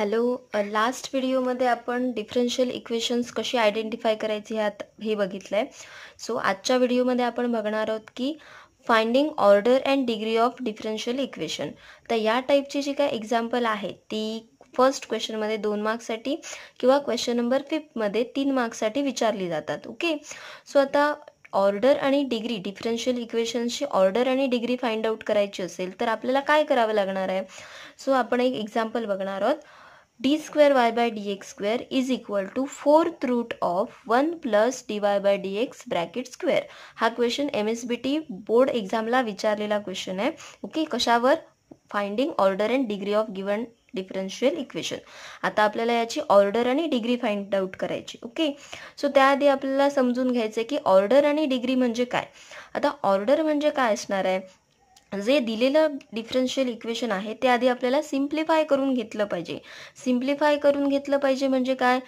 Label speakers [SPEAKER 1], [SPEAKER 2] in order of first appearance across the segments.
[SPEAKER 1] hello last व्हिडिओमध्ये आपण differential equations कशी आयडेंटिफाय करायची ह्यात हे बघितलं आहे सो आजच्या व्हिडिओमध्ये आपण बघणार आहोत की finding order and degree of differential equation तर या टाईपची जी काय एक्झाम्पल आहे ती फर्स्ट क्वेश्चनमध्ये दोन मार्क्ससाठी किंवा क्वेश्चन नंबर फिफ्थमध्ये तीन मार्क्ससाठी विचारली जातात ओके सो आता ऑर्डर आणि डिग्री डिफरेन्शियल इक्वेशन्सची ऑर्डर आणि डिग्री फाइंड आउट करायची असेल तर आपल्याला काय करावं लागणार आहे सो आपण एक एक्झाम्पल बघणार आहोत D square Y by D X square is equal to fourth root of one plus D Y by D X bracket square हा question M S B T board एक्झामला विचारलेला क्वेश्चन आहे okay कशावर finding order and degree of given differential equation आता आपल्याला याची order आणि degree find out करायची ओके सो त्याआधी आपल्याला समजून घ्यायचं की ऑर्डर आणि डिग्री म्हणजे काय आता ऑर्डर म्हणजे काय असणार आहे जे दिलेलं डिफरन्शियल इक्वेशन आहे ते आधी आपल्याला सिम्प्लिफाय करून घेतलं पाहिजे सिम्प्लिफाय करून घेतलं पाहिजे म्हणजे काय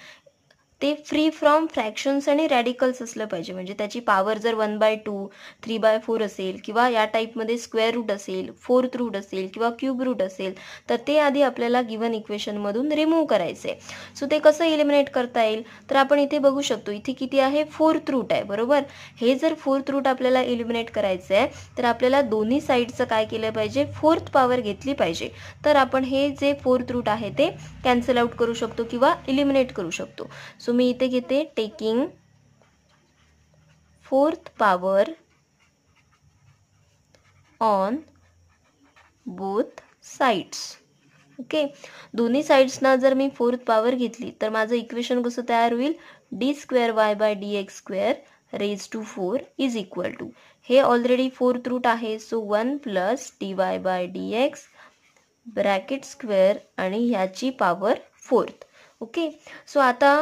[SPEAKER 1] ते फ्री फ्रॉम फ्रॅक्शन्स आणि रॅडिकल्स असलं पाहिजे म्हणजे त्याची पॉवर जर one by two three by four असेल किंवा या टाईपमध्ये स्क्वेअर रूट असेल फोर्थ रूट असेल किंवा क्यूब रूट असेल तर ते आधी आपल्याला गिवन इक्वेशनमधून रिमूव्ह करायचे सो ते कसं इलिमिनेट करता येईल तर आपण इथे बघू शकतो इथे किती आहे फोर्थ रूट आहे बरोबर हे जर फोर्थ रूट आपल्याला इलिमिनेट करायचं आहे तर आपल्याला दोन्ही साईडचं काय केलं पाहिजे फोर्थ पॉवर घेतली पाहिजे तर आपण हे जे फोर्थ रूट आहे ते कॅन्सल आउट करू शकतो किंवा इलिमिनेट करू शकतो सो तुम्ही इथे घेते taking fourth power on both sides okay दोन्ही साइड्सना जर मी फोर्थ पॉवर घेतली तर माझं इक्वेशन कसं तयार होईल D square Y by D X square raise to four is equal to हे ऑलरेडी फोर्थ रूट आहे so one plus D Y by D X bracket square आणि ह्याची पॉवर फोर्थ ओके सो आता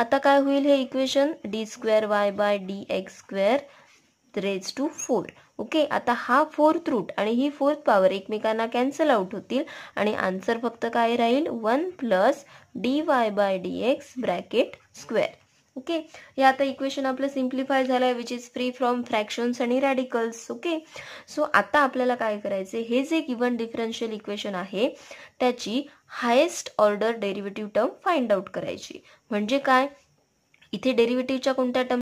[SPEAKER 1] आता काय होईल हे equation D square Y by D X square raise to four okay आता हा फोर्थ रूट आणि ही फोर्थ पॉवर एकमेकांना कॅन्सल आउट होतील आणि आन्सर फक्त काय राहील one plus D Y by D X bracket square okay हे आता इक्वेशन आपलं सिम्प्लिफाय झालं which is free from fractions आणि रॅडिकल्स ओके सो आता आपल्याला काय करायचे हे जे गिवन डिफरन्शियल इक्वेशन आहे त्याची highest order derivative term find out करायची म्हणजे काय इथे डेरिव्हेटिव्हच्या कोणत्या टर्म